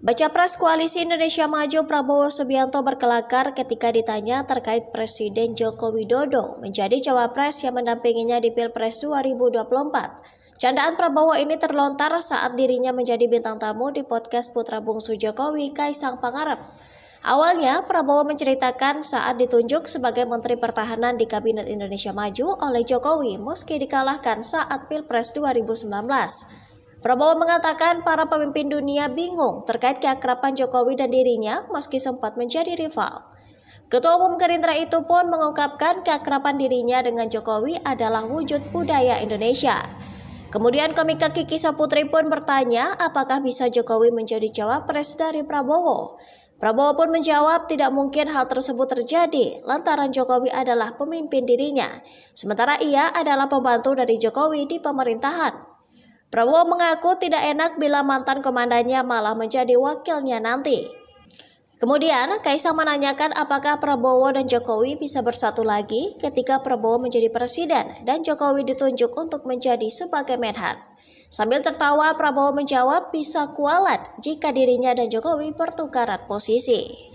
Baca Pres Koalisi Indonesia Maju Prabowo Subianto berkelakar ketika ditanya terkait Presiden Joko Widodo menjadi cawapres yang mendampinginya di Pilpres 2024. Candaan Prabowo ini terlontar saat dirinya menjadi bintang tamu di podcast Putra Bungsu Jokowi Kaisang Pangarep. Awalnya, Prabowo menceritakan saat ditunjuk sebagai Menteri Pertahanan di Kabinet Indonesia Maju oleh Jokowi meski dikalahkan saat Pilpres 2019. Prabowo mengatakan para pemimpin dunia bingung terkait keakrapan Jokowi dan dirinya meski sempat menjadi rival. Ketua Umum Gerindra itu pun mengungkapkan keakrapan dirinya dengan Jokowi adalah wujud budaya Indonesia. Kemudian komika Kiki Saputri pun bertanya apakah bisa Jokowi menjadi cawapres dari Prabowo. Prabowo pun menjawab tidak mungkin hal tersebut terjadi lantaran Jokowi adalah pemimpin dirinya. Sementara ia adalah pembantu dari Jokowi di pemerintahan. Prabowo mengaku tidak enak bila mantan komandannya malah menjadi wakilnya nanti. Kemudian, Kaisang menanyakan apakah Prabowo dan Jokowi bisa bersatu lagi ketika Prabowo menjadi presiden dan Jokowi ditunjuk untuk menjadi sebagai Menhan. Sambil tertawa, Prabowo menjawab bisa kualat jika dirinya dan Jokowi pertukaran posisi.